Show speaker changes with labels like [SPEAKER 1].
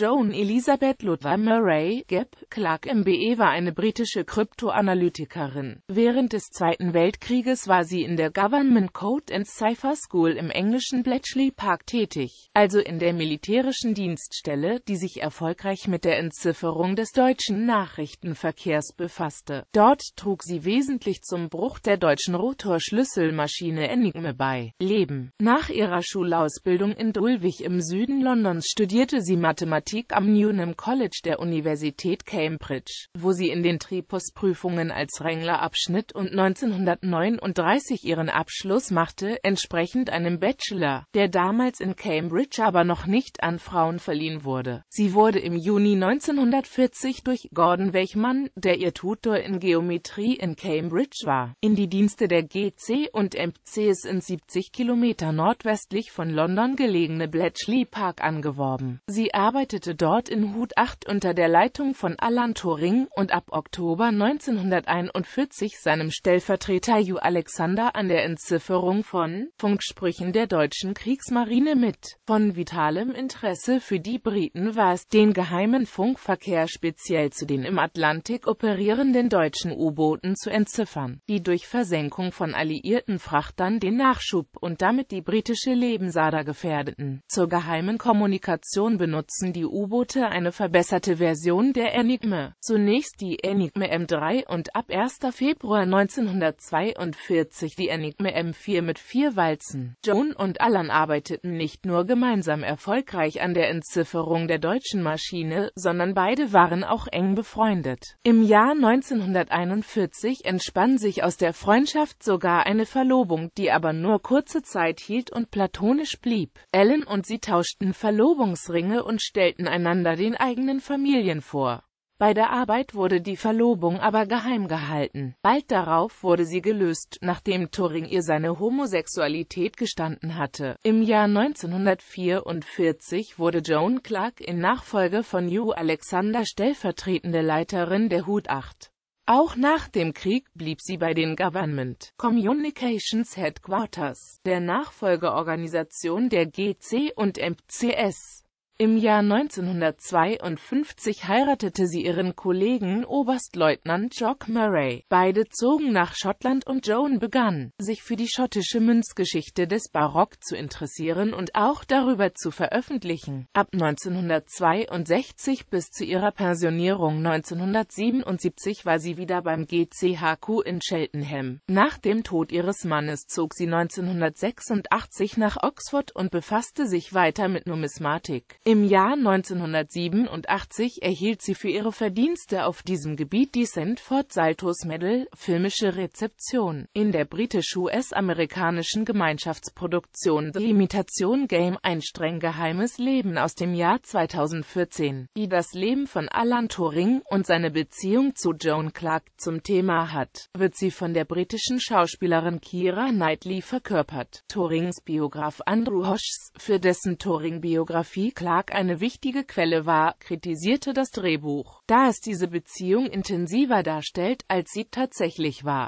[SPEAKER 1] Joan Elisabeth Ludwig Murray, Gap, Clark MBE war eine britische Kryptoanalytikerin. Während des Zweiten Weltkrieges war sie in der Government Code and Cipher School im englischen Bletchley Park tätig, also in der militärischen Dienststelle, die sich erfolgreich mit der Entzifferung des deutschen Nachrichtenverkehrs befasste. Dort trug sie wesentlich zum Bruch der deutschen Rotorschlüsselmaschine Enigme bei. Leben Nach ihrer Schulausbildung in Dulwich im Süden Londons studierte sie Mathematik Mathematik am Newnham College der Universität Cambridge, wo sie in den tripus prüfungen als Wrangler abschnitt und 1939 ihren Abschluss machte, entsprechend einem Bachelor, der damals in Cambridge aber noch nicht an Frauen verliehen wurde. Sie wurde im Juni 1940 durch Gordon Wechmann, der ihr Tutor in Geometrie in Cambridge war, in die Dienste der GC und MCs in 70 Kilometer nordwestlich von London gelegene Bletchley Park angeworben. Sie arbeitete arbeitete dort in Hut 8 unter der Leitung von Alan Turing und ab Oktober 1941 seinem Stellvertreter Hugh Alexander an der Entzifferung von Funksprüchen der deutschen Kriegsmarine mit. Von vitalem Interesse für die Briten war es, den geheimen Funkverkehr speziell zu den im Atlantik operierenden deutschen U-Booten zu entziffern, die durch Versenkung von alliierten Frachtern den Nachschub und damit die britische Lebensader gefährdeten. Zur geheimen Kommunikation benutzen die U-Boote eine verbesserte Version der Enigma. Zunächst die Enigma M3 und ab 1. Februar 1942 die Enigma M4 mit vier Walzen. Joan und Alan arbeiteten nicht nur gemeinsam erfolgreich an der Entzifferung der deutschen Maschine, sondern beide waren auch eng befreundet. Im Jahr 1941 entspann sich aus der Freundschaft sogar eine Verlobung, die aber nur kurze Zeit hielt und platonisch blieb. Alan und sie tauschten Verlobungsringe und stellten stellten einander den eigenen Familien vor. Bei der Arbeit wurde die Verlobung aber geheim gehalten. Bald darauf wurde sie gelöst, nachdem Turing ihr seine Homosexualität gestanden hatte. Im Jahr 1944 wurde Joan Clark in Nachfolge von Hugh Alexander stellvertretende Leiterin der Hut 8. Auch nach dem Krieg blieb sie bei den Government Communications Headquarters, der Nachfolgeorganisation der GC und MCS. Im Jahr 1952 heiratete sie ihren Kollegen Oberstleutnant Jock Murray. Beide zogen nach Schottland und Joan begann, sich für die schottische Münzgeschichte des Barock zu interessieren und auch darüber zu veröffentlichen. Ab 1962 bis zu ihrer Pensionierung 1977 war sie wieder beim GCHQ in Cheltenham. Nach dem Tod ihres Mannes zog sie 1986 nach Oxford und befasste sich weiter mit Numismatik. Im Jahr 1987 erhielt sie für ihre Verdienste auf diesem Gebiet die Sanford Saltos Medal Filmische Rezeption In der britisch-US-amerikanischen Gemeinschaftsproduktion The Imitation Game Ein streng geheimes Leben aus dem Jahr 2014, die das Leben von Alan Turing und seine Beziehung zu Joan Clark zum Thema hat, wird sie von der britischen Schauspielerin Kira Knightley verkörpert. Turings Biograf Andrew Hodges, für dessen Turing-Biografie Clark Verlag eine wichtige Quelle war, kritisierte das Drehbuch, da es diese Beziehung intensiver darstellt, als sie tatsächlich war